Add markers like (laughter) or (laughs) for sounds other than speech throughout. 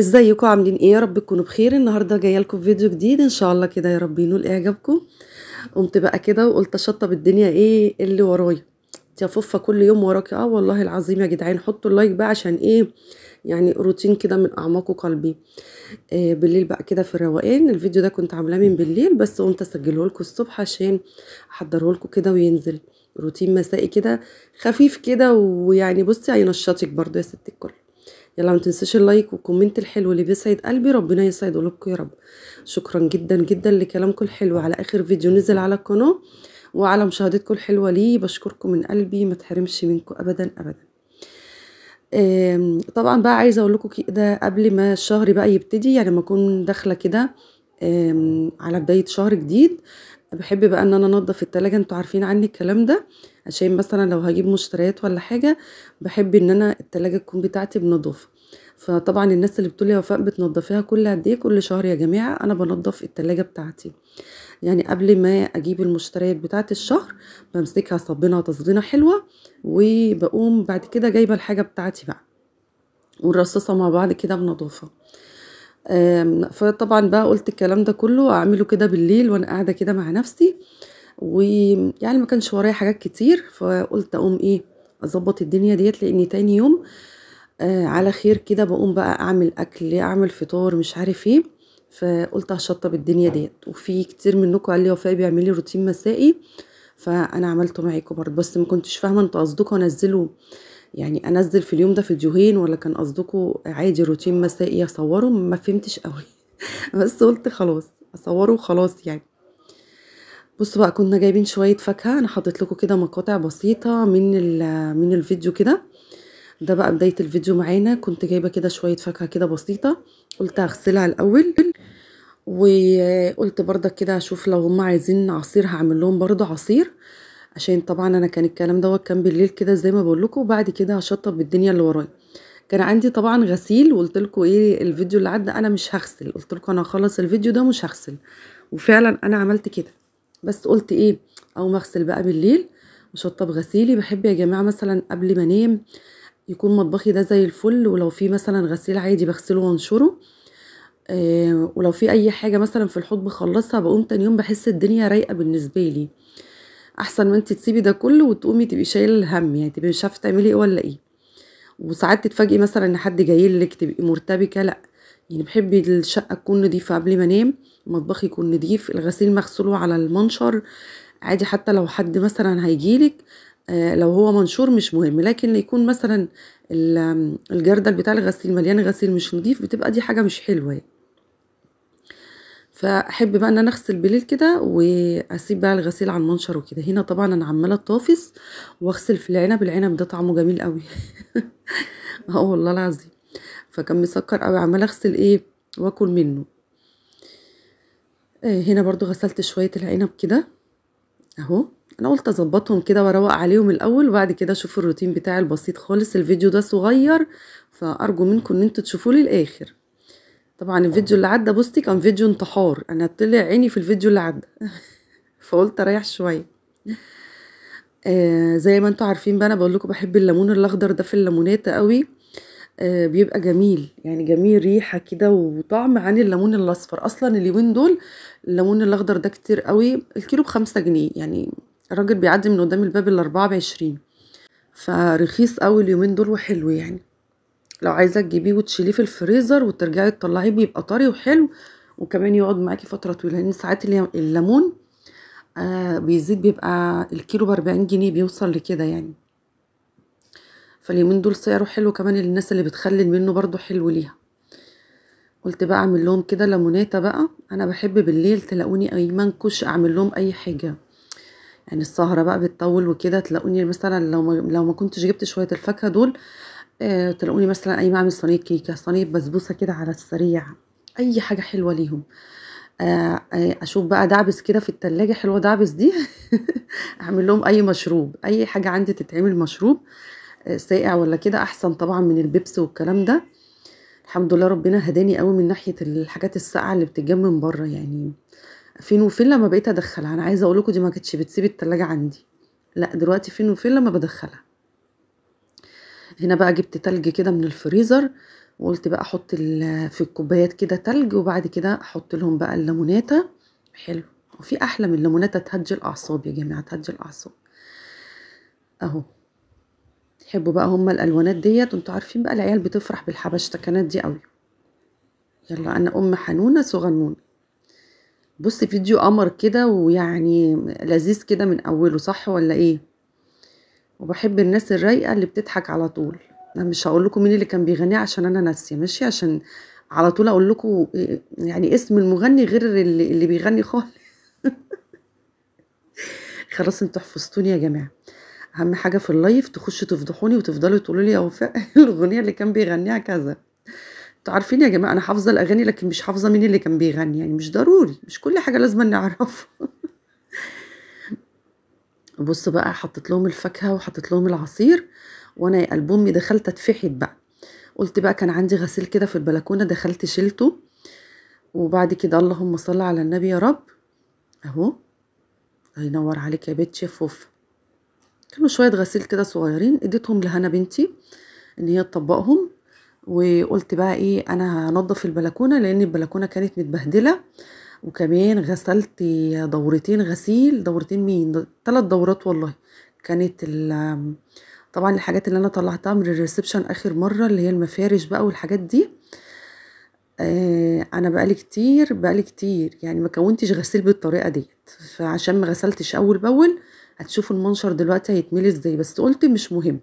ازيكم عاملين ايه يا رب تكونوا بخير النهارده جايه لكم فيديو جديد ان شاء الله كده يا رب ينول اعجابكم قمت بقى كده وقلت اشطب الدنيا ايه اللي ورايا يا فوفه كل يوم وراكي اه والله العظيم يا جدعان حطوا اللايك بقى عشان ايه يعني روتين كده من اعماق قلبي آه بالليل بقى كده في الروقان الفيديو ده كنت عاملاه من بالليل بس قمت اسجله لكم الصبح عشان احضره لكم كده وينزل روتين مسائي كده خفيف كده ويعني بصي هينشطك برضه يا ست الكل يلا ما تنسيش اللايك والكومنت الحلو اللي بيسعد قلبي ربنا يسعد قلوبكم يا رب شكرا جدا جدا لكلامكم الحلو على اخر فيديو نزل على القناه وعلى مشاهدتكم الحلوه ليه بشكركم من قلبي ما تحرمش منكم ابدا ابدا طبعا بقى عايزه اقول لكم كده قبل ما الشهر بقى يبتدي يعني ما اكون داخله كده على بدايه شهر جديد بحب بقى ان انا انضف التلاجة انتوا عارفين عني الكلام ده عشان مثلا لو هجيب مشتريات ولا حاجة بحب ان انا التلاجة تكون بتاعتي بنضافة فطبعا الناس اللي بتقول لي وفاء بتنضفيها كل قد ايه كل شهر يا جماعه انا بنضف التلاجة بتاعتي يعني قبل ما اجيب المشتريات بتاعه الشهر بمسكها صبنها تصبينه حلوه وبقوم بعد كده جايبه الحاجه بتاعتي بقى ونرصصها مع بعض كده بنضافه فطبعًا بقى قُلت الكلام ده كلّه أعمله كده بالليل وأنا قاعدة كده مع نفسي، ويعني ما كانش ورايا حاجات كتير، فقُلت أقوم إيه، اظبط الدنيا ديت لإن تاني يوم آه على خير كده بقوم بقى أعمل أكل، أعمل فطار، مش عارف إيه، فقُلت هشطب الدنيا ديت وفي كتير منكم قال لي: "وفاء بيعملي روتين مسائي." فأنا عملته معاكم برضه، بس ما كنتش فاهمة انتوا قصدكم أنزّله يعني انزل في اليوم ده فيديوهين ولا كان قصدكم عادي روتين مسائي اصوره ما فهمتش قوي (laughs) بس قلت خلاص اصوره وخلاص يعني بصوا بقى كنا جايبين شويه فاكهه انا حطيت لكم كده مقاطع بسيطه من من الفيديو كده ده بقى بدايه الفيديو معانا كنت جايبه كده شويه فاكهه كده بسيطه قلت هغسلها الاول وقلت برضك كده اشوف لو هم عايزين عصير هعمل لهم برضه عصير عشان طبعا انا كان الكلام دوت كان بالليل كده زي ما بقول لكم وبعد كده هشطب الدنيا اللي ورايا كان عندي طبعا غسيل وقلت لكم ايه الفيديو اللي عدى انا مش هغسل قلت لكم انا هخلص الفيديو ده مش هغسل وفعلا انا عملت كده بس قلت ايه او ما اغسل بقى بالليل وشطب غسيلي بحب يا جماعه مثلا قبل ما انام يكون مطبخي ده زي الفل ولو في مثلا غسيل عادي بغسله وانشره آه، ولو في اي حاجه مثلا في الحوض بخلصها بقوم تاني يوم بحس الدنيا رايقه بالنسبه لي احسن ما انت تسيبي ده كله وتقومي تبقي شايله الهم يعني تبقي مش عارفه تعملي ايه ولا ايه وساعات تتفاجئي مثلا ان حد جاي لك تبقي مرتبكه لا يعني بحب الشقه تكون نضيفه قبل ما انام المطبخ يكون نضيف الغسيل مغسوله على المنشر عادي حتى لو حد مثلا هيجيلك آه، لو هو منشور مش مهم لكن يكون مثلا الجردل بتاع الغسيل مليان غسيل مش نضيف بتبقى دي حاجه مش حلوه يعني. فاحب بقى ان انا اغسل بليل كده واسيب بقى الغسيل على المنشر وكده هنا طبعا انا عماله طافس واغسل في العنب العنب ده طعمه جميل قوي (laughs) اه والله العظيم فكان مسكر قوي عماله اغسل ايه واكل منه إيه هنا برضو غسلت شويه العنب كده اهو انا قلت اظبطهم كده واروق عليهم الاول وبعد كده اشوف الروتين بتاعي البسيط خالص الفيديو ده صغير فارجو منكم ان انتوا تشوفوه للاخر طبعا الفيديو اللي عدى بوستي كان فيديو انتحار انا طلع عيني في الفيديو اللي عدى (laughs) فقلت اريح شويه آه زي ما انتوا عارفين بقى انا بقول لكم بحب الليمون الاخضر ده في الليمونات قوي آه بيبقى جميل يعني جميل ريحه كده وطعم عن الليمون الاصفر اصلا اليومين دول الليمون الاخضر ده كتير قوي الكيلو بخمسة جنيه يعني الراجل بيعدي من قدام الباب الاربعة بعشرين فرخيص قوي اليومين دول وحلو يعني لو عايزه تجيبيه وتشيليه في الفريزر وترجعي تطلعيه بيبقى طري وحلو وكمان يقعد معاكي فتره طويله لان ساعات الليمون آه بيزيد بيبقى الكيلو ب 40 جنيه بيوصل لكده يعني فاليومين دول سعره حلو كمان للناس اللي بتخلل منه برضو حلو ليها قلت بقى اعمل لهم كده ليموناته بقى انا بحب بالليل تلاقوني اي منكش اعمل لهم اي حاجه يعني السهره بقى بتطول وكده تلاقوني مثلا لو ما لو ما كنتش جبت شويه الفاكهه دول آه تلاقوني مثلا ما اعمل صينيه كيكه صينيه بسبوسه كده على السريع اي حاجه حلوه ليهم آه،, آه اشوف بقى دعبس كده في التلاجة حلوه دعبس دي (laughs) اعمل لهم اي مشروب اي حاجه عندي تتعمل مشروب آه ساقع ولا كده احسن طبعا من البيبس والكلام ده الحمد لله ربنا هداني قوي من ناحيه الحاجات الساقعه اللي بتتجاب من بره يعني فين وفين لما بقيت ادخلها انا عايزه اقول لكم دي ما كانتش بتسيب التلاجة عندي لا دلوقتي فين وفين لما بدخلها هنا بقى جبت تلج كده من الفريزر وقلت بقى احط في الكوبايات كده تلج وبعد كده احط لهم بقى الليموناته حلو وفي احلى من الليموناته تهج الاعصاب يا جماعه تهج الاعصاب اهو تحبوا بقى هما الالوانات ديت وانتوا عارفين بقى العيال بتفرح بالحبشتكنات دي قوي يلا انا ام حنونه صغنونه بصي فيديو قمر كده ويعني لذيذ كده من اوله صح ولا ايه وبحب الناس الرايقة اللي بتضحك على طول أنا مش هقول لكم مين اللي كان بيغني عشان أنا ناسية ماشي عشان على طول أقول لكم إيه، يعني اسم المغني غير اللي, اللي بيغني خالص (laughs) خلاص انتوا حفظتوني يا جماعة أهم حاجة في اللايف تخشوا تفضحوني وتفضلوا تقولوا لي يا وفاء (laughs) الأغنية اللي كان بيغنيها كذا انتوا عارفين يا جماعة أنا حافظة الأغاني لكن مش حافظة مين اللي كان بيغني يعني مش ضروري مش كل حاجة لازم نعرفها (laughs) بص بقى حطيت لهم الفاكهه وحطيت لهم العصير وانا يا قلب امي دخلت اتفحت بقى قلت بقى كان عندي غسيل كده في البلكونه دخلت شلته وبعد كده اللهم صل على النبي يا رب اهو ينور عليك يا بيت شفوف كانوا شويه غسيل كده صغيرين اديتهم لهنا بنتي ان هي تطبقهم وقلت بقى ايه انا هنضف البلكونه لان البلكونه كانت متبهدله وكمان غسلت دورتين غسيل دورتين مين ثلاث دورات والله كانت طبعا الحاجات اللي انا طلعتها من الريسبشن اخر مره اللي هي المفارش بقى والحاجات دي آه، انا بقالي كتير بقالي كتير يعني ما كونتش غسيل بالطريقه ديت فعشان ما غسلتش اول باول هتشوفوا المنشر دلوقتي هيتملي ازاي بس قلت مش مهم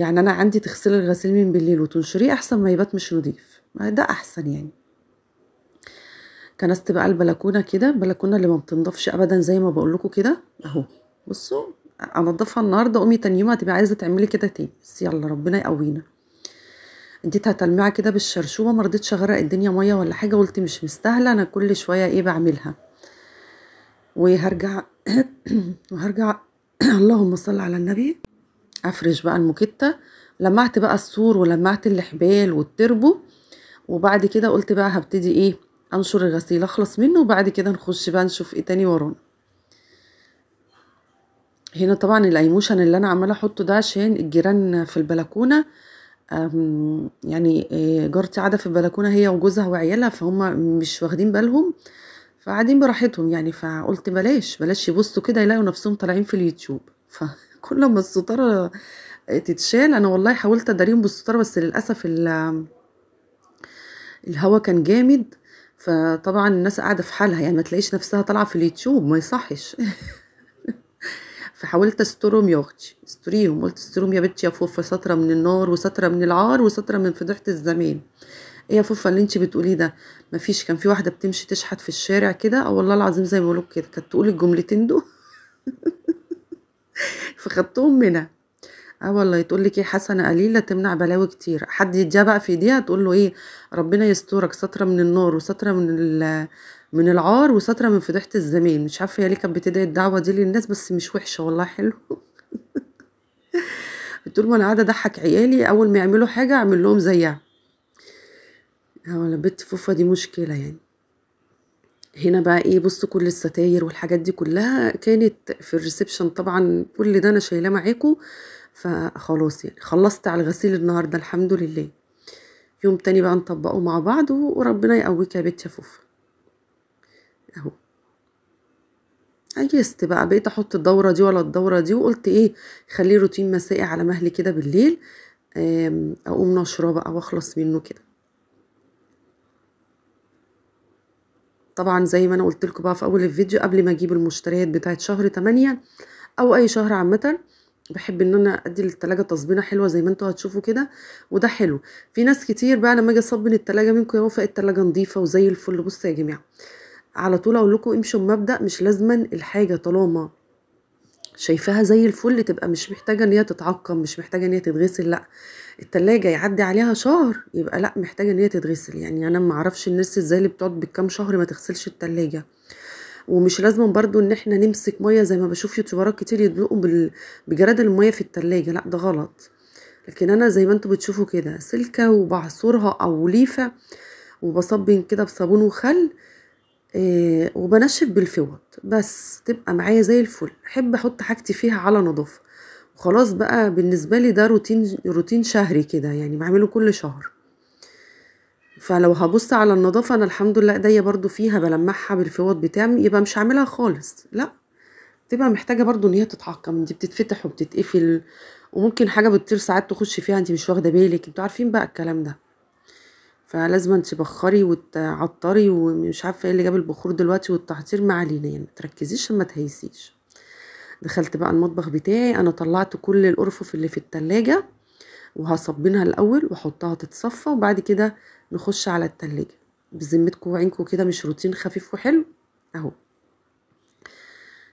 يعني انا عندي تغسلي الغسيل من بالليل وتنشريه احسن ما يبات مش نضيف ده احسن يعني كنست بقى البلكونه كده البلكونه اللي ما بتنضفش ابدا زي ما بقول لكم كده اهو بصوا انضفها النهارده قومي تاني يوم هتبقي عايزه تعملي كده تاني بس يلا ربنا يقوينا اديتها تلميعه كده بالشرشوبه ما رضيتش اغرق الدنيا ميه ولا حاجه قلت مش مستاهله انا كل شويه ايه بعملها وهرجع (clears throat) وهرجع (clears throat) اللهم صل على النبي افرش بقى الموكيتا لمعت بقى السور ولمعت الحبال والتربو وبعد كده قلت بقى هبتدي ايه انشر الغسيل اخلص منه وبعد كده نخش بقى نشوف ايه تاني ورانا هنا طبعا الايموشن اللي انا عماله احطه ده عشان الجيران في البلكونه يعني آه، جارتي قاعده في البلكونه هي وجوزها وعيالها فهم مش واخدين بالهم فقاعدين براحتهم يعني فقلت بلاش بلاش يبصوا كده يلاقوا نفسهم طالعين في اليوتيوب (laughs) فكل ما الستاره تتشال انا والله حاولت اداريهم بالستاره بس للاسف الهوا كان جامد فطبعا الناس قاعدة في حالها يعني ما تلاقيش نفسها طالعة في اليوتيوب ما يصحش (laughs) فحاولت استرهم يا اختي استريهم قلت استرهم يا بنتي يا فوفا سترة من النار وسترة من العار وسترة من فضيحة الزمان ايه يا فوفا اللي انت بتقوليه ده ما فيش كان في واحدة بتمشي تشحت في الشارع كده اه والله العظيم زي ما بقولك كده كانت تقول الجملتين دول (laughs) فخدتهم منها اه والله تقول لك ايه حسنه قليله تمنع بلاوي كتير حد يديها بقى في ايديها تقول له ايه ربنا يسترك ستره من النار وستره من من العار وستره من فضيحه الزمان مش عارفه هي ليه كانت بتدعي الدعوه دي للناس بس مش وحشه والله حلو (laughs) بتقول ما انا قاعده اضحك عيالي اول ما يعملوا حاجه اعمل لهم زيها آه ولا بنت فوفا دي مشكله يعني هنا بقى ايه بصوا كل الستاير والحاجات دي كلها كانت في الريسبشن طبعا كل ده انا شايلاه معاكم فخلاص يعني خلصت على الغسيل النهاردة الحمد لله يوم تاني بقى نطبقه مع بعض وربنا يقويك يا بنت يا فوفا اهو عجزت بقى بقيت احط الدورة دي ولا الدورة دي وقلت ايه خليه روتين مسائي على مهلي كده بالليل اقوم نشره بقى واخلص منه كده طبعا زي ما انا قلت لكم بقى في اول الفيديو قبل ما اجيب المشتريات بتاعت شهر 8 او اي شهر عامه بحب ان انا ادي للتلاجة تصبينه حلوه زي ما انتوا هتشوفوا كده وده حلو في ناس كتير بقى لما اجي اصبن التلاجة منكم يا وفاء التلاجة نظيفه وزي الفل بصوا يا جماعه على طول اقول لكم امشوا بمبدا مش لازما الحاجه طالما شايفاها زي الفل تبقى مش محتاجه ان هي تتعقم مش محتاجه ان هي تتغسل لا التلاجة يعدي عليها شهر يبقى لا محتاجه ان هي تتغسل يعني انا ما اعرفش الناس ازاي اللي بتقعد بالكام شهر ما تغسلش التلاجة ومش لازم برضو ان احنا نمسك ميه زي ما بشوف يوتيوبرات كتير يدلقوا بجراد الميه في التلاجة لا ده غلط لكن انا زي ما انتوا بتشوفوا كده سلكه وبعصرها او ليفه وبصبن كده بصابون وخل إيه وبنشف بالفوط بس تبقى معايا زي الفل احب احط حاجتي فيها على نظافه وخلاص بقى بالنسبه لي ده روتين روتين شهري كده يعني بعمله كل شهر فلو هبص على النظافة أنا الحمد لله إيديا برضو فيها بلمعها بالفوط بتاعي يبقى مش هعملها خالص لأ تبقى محتاجة برضو إن هي تتحكم دي بتتفتح وبتتقفل وممكن حاجة بتطير ساعات تخش فيها أنت مش واخدة بالك انتوا عارفين بقى الكلام ده فلازم تبخري وتعطري ومش عارفة ايه اللي جاب البخور دلوقتي والتعطير ما علينا يعني متركزيش ما تهيسيش دخلت بقى المطبخ بتاعي انا طلعت كل الارفف اللي في التلاجة وهصبنها الاول واحطها تتصفى وبعد كده نخش على التلاجة بذمتكم وعينكم كده مش روتين خفيف وحلو اهو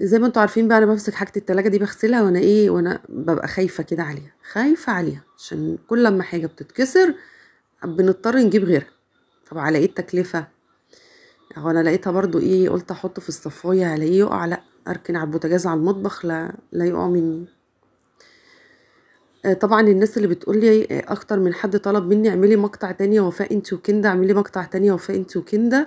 زي ما انتوا عارفين بقى انا بمسك حاجه التلاجة دي بغسلها وانا ايه وانا ببقى خايفه كده عليها خايفه عليها عشان كل لما حاجه بتتكسر بنضطر نجيب غيرها طب على ايه التكلفه اهو انا لقيتها برضو ايه قلت احطه في الصفايه على ايه يقع لا اركن على البوتاجاز على المطبخ لا لا يقع مني آه، طبعا الناس اللي بتقول لي آه، اكتر من حد طلب مني اعملي مقطع تاني يا وفاء انت وكندا اعملي مقطع تاني يا وفاء انت وكندا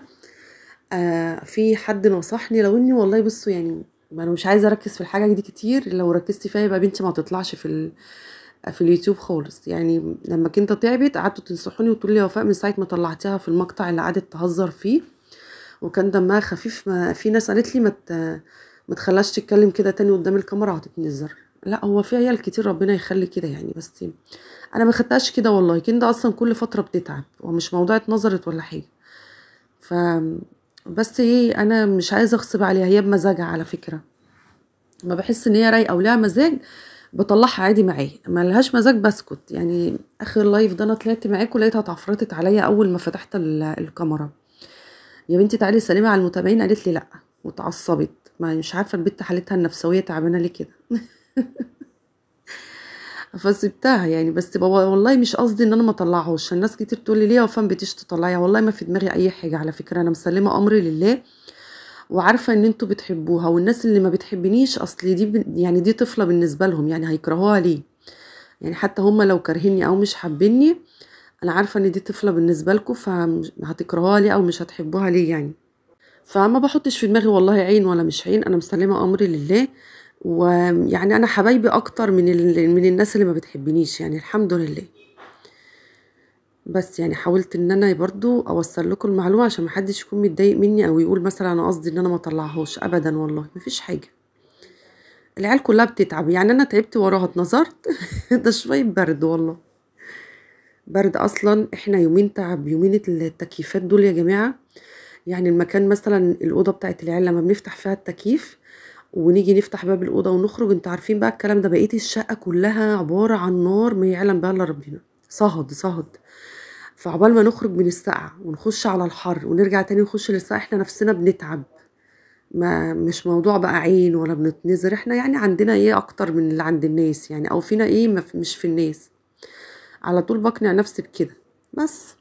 آه في حد نصحني لو اني والله بصوا يعني ما انا مش عايزه اركز في الحاجه دي كتير لو ركزتي فيها يبقى بنتي ما تطلعش في ال... في اليوتيوب خالص يعني لما كنت تعبت قعدتوا تنصحوني وتقولي لي يا وفاء من ساعه ما طلعتيها في المقطع اللي قعدت تهزر فيه وكان دمها خفيف ما في ناس قالت لي ما مت... ما تخليهاش تتكلم كده تاني قدام الكاميرا هتتنزر لا هو في عيال كتير ربنا يخلي كده يعني بس انا ما خدتهاش كده والله ده اصلا كل فتره بتتعب ومش موضوع اتنظرت ولا حاجه ف بس ايه انا مش عايزه اغصب عليها هي بمزاجها على فكره ما بحس ان هي رايقه ولها مزاج بطلعها عادي معايا ما لهاش مزاج بسكت يعني اخر لايف ده انا طلعت معاكم لقيتها اتعفرتت عليا اول ما فتحت الكاميرا يا بنتي تعالي سلمي على المتابعين قالت لي لا واتعصبت ما مش عارفه البت حالتها النفسويه تعبانه ليه كده (laughs) فسبتها يعني بس والله مش قصدي ان انا ما اطلعهوش الناس كتير تقول لي ليه يا وفاء ما تطلعيها والله ما في دماغي اي حاجه على فكره انا مسلمه امري لله وعارفه ان انتوا بتحبوها والناس اللي ما بتحبنيش اصل دي يعني دي طفله بالنسبه لهم يعني هيكرهوها ليه يعني حتى هم لو كارهيني او مش حابيني انا عارفه ان دي طفله بالنسبه لكم فهتكرهوها ليه او مش هتحبوها ليه يعني فما بحطش في دماغي والله عين ولا مش عين انا مسلمه امري لله ويعني أنا حبايبي أكتر من ال... من الناس اللي ما بتحبنيش يعني الحمد لله بس يعني حاولت ان انا برضو اوصل لكم المعلومه عشان محدش يكون متضايق مني او يقول مثلا انا قصدي ان انا ما اطلعهاش ابدا والله مفيش حاجه العيال كلها بتتعب يعني انا تعبت وراها اتنظرت (laughs) ده شويه برد والله برد اصلا احنا يومين تعب يومين التكييفات دول يا جماعه يعني المكان مثلا الاوضه بتاعت العيال لما بنفتح فيها التكييف ونيجي نفتح باب الأوضة ونخرج انتوا عارفين بقى الكلام ده بقيت الشقة كلها عبارة عن نار ما يعلم بقى إلا ربنا صهد صهد فعبال ما نخرج من السقعة ونخش على الحر ونرجع تاني نخش للسقعة احنا نفسنا بنتعب ما مش موضوع بقى عين ولا بنتنزر احنا يعني عندنا ايه اكتر من اللي عند الناس يعني او فينا ايه مش في الناس على طول بقنع نفسي بكده بس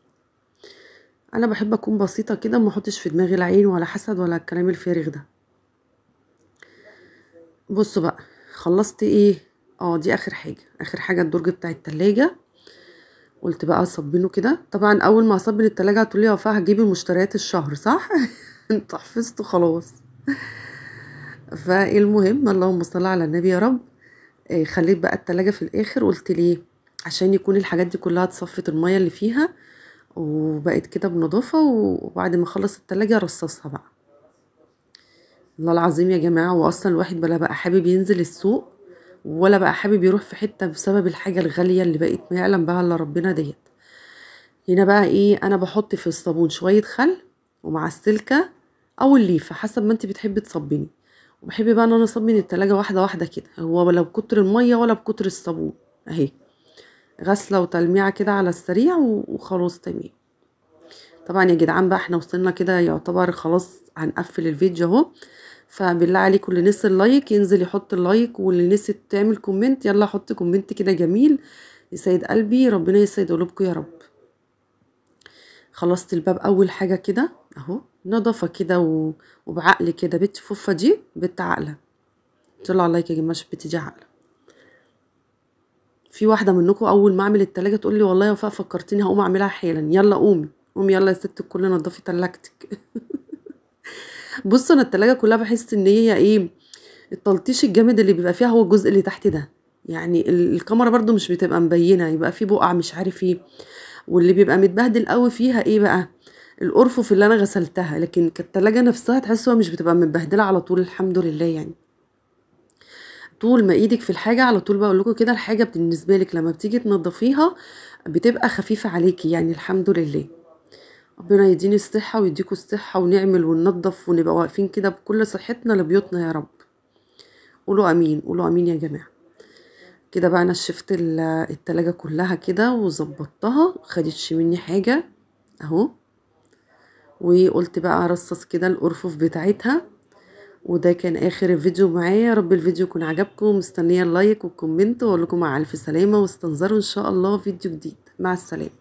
انا بحب اكون بسيطه كده ما احطش في دماغي لا عين ولا حسد ولا الكلام الفارغ ده بصوا بقى خلصت ايه اه دي اخر حاجه اخر حاجه الدرج بتاع التلاجة قلت بقى اصبنه كده طبعا اول ما اصبن التلاجة هتقولي يا وفاء هتجيبي مشتريات الشهر صح (laughs) انت حفظته خلاص فالمهم اللهم صل على النبي يا رب آه، خليت بقى التلاجة في الاخر قلت ليه عشان يكون الحاجات دي كلها اتصفت الميه اللي فيها وبقت كده بنضافه وبعد ما اخلص التلاجة رصصها بقى الله العظيم يا جماعة واصلا الواحد بلا بقى حابب ينزل السوق ولا بقى حابب يروح في حتة بسبب الحاجة الغالية اللي بقت ما يعلم بها الا ربنا ديت هنا بقى ايه انا بحط في الصابون شوية خل ومع السلكة او الليفة حسب ما انت بتحبي تصبني وبحب بقى ان انا اصبن التلاجة واحدة واحدة كده هو ولا بكتر المية ولا بكتر الصابون اهي غسلة وتلميعة كده على السريع وخلاص تمام طبعا يا جدعان بقى احنا وصلنا كده يعتبر خلاص هنقفل الفيديو اهو فبالله عليكم اللي نسي اللايك ينزل يحط اللايك واللي نسي تعمل كومنت يلا حط كومنت كده جميل يسيد قلبي ربنا يسعد قلوبكم يا رب خلصت الباب اول حاجه كده اهو نضافه كده و... وبعقل كده بنت فوفا دي بنت عاقله طلع لايك يا جماعه بنت دي عاقله في واحده منكم اول ما اعمل التلاجة تقول لي والله يا وفاء فكرتني هقوم اعملها حالا يلا قومي قوم يلا يا ست الكل نضفي تلاجتك (laughs) بصوا انا التلاجة كلها بحس ان هي ايه التلطيش الجامد اللي بيبقى فيها هو الجزء اللي تحت ده يعني الكاميرا برضو مش بتبقى مبينه يبقى في بقع مش عارف ايه واللي بيبقى متبهدل قوي فيها ايه بقى الارفف اللي انا غسلتها لكن التلاجة نفسها تحسها مش بتبقى متبهدله على طول الحمد لله يعني طول ما ايدك في الحاجه على طول بقول لكم كده الحاجه بالنسبه لك لما بتيجي تنضفيها بتبقى خفيفه عليكي يعني الحمد لله ربنا يديني الصحة ويديكوا الصحة ونعمل وننظف ونبقى واقفين كده بكل صحتنا لبيوتنا يا رب قولوا امين قولوا امين يا جماعة كده بقى انا شفت التلاجة كلها كده وظبطتها خدتش مني حاجة اهو وقلت بقى ارصص كده الارفف بتاعتها وده كان اخر الفيديو معايا يا رب الفيديو يكون عجبكم مستنيه اللايك والكومنت واقول لكم مع الف سلامه واستنظروا ان شاء الله فيديو جديد مع السلامه